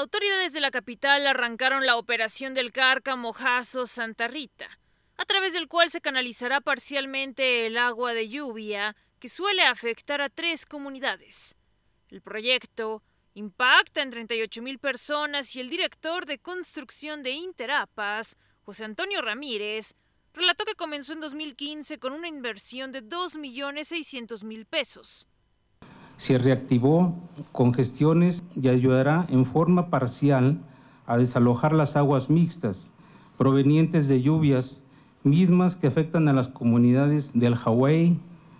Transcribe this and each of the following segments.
Autoridades de la capital arrancaron la operación del Carca Mojazo Santa Rita, a través del cual se canalizará parcialmente el agua de lluvia que suele afectar a tres comunidades. El proyecto impacta en 38.000 personas y el director de construcción de Interapas, José Antonio Ramírez, relató que comenzó en 2015 con una inversión de 2.600.000 pesos se reactivó con gestiones y ayudará en forma parcial a desalojar las aguas mixtas provenientes de lluvias mismas que afectan a las comunidades del Hawái,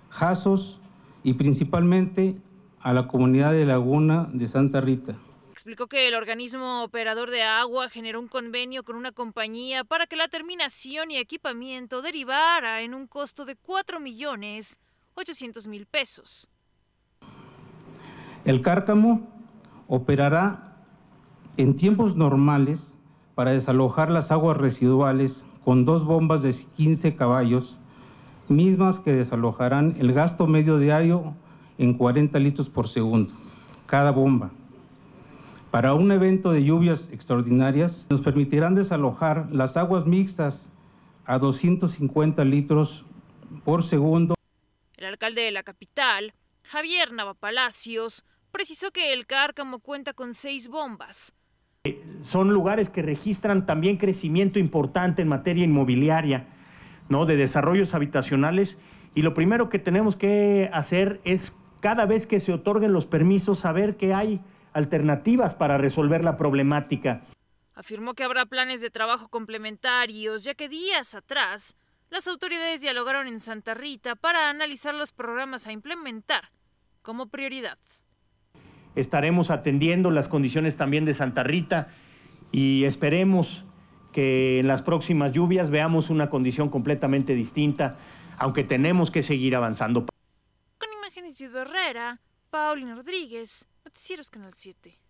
Jasos y principalmente a la comunidad de Laguna de Santa Rita. Explicó que el organismo operador de agua generó un convenio con una compañía para que la terminación y equipamiento derivara en un costo de 4 millones 800 mil pesos. El cárcamo operará en tiempos normales para desalojar las aguas residuales con dos bombas de 15 caballos, mismas que desalojarán el gasto medio diario en 40 litros por segundo, cada bomba. Para un evento de lluvias extraordinarias, nos permitirán desalojar las aguas mixtas a 250 litros por segundo. El alcalde de la capital Javier Navapalacios precisó que el Cárcamo cuenta con seis bombas. Son lugares que registran también crecimiento importante en materia inmobiliaria, ¿no? de desarrollos habitacionales. Y lo primero que tenemos que hacer es, cada vez que se otorguen los permisos, saber que hay alternativas para resolver la problemática. Afirmó que habrá planes de trabajo complementarios, ya que días atrás las autoridades dialogaron en Santa Rita para analizar los programas a implementar como prioridad. Estaremos atendiendo las condiciones también de Santa Rita y esperemos que en las próximas lluvias veamos una condición completamente distinta, aunque tenemos que seguir avanzando. Con imágenes de Herrera, Paulina Rodríguez, Noticieros Canal 7.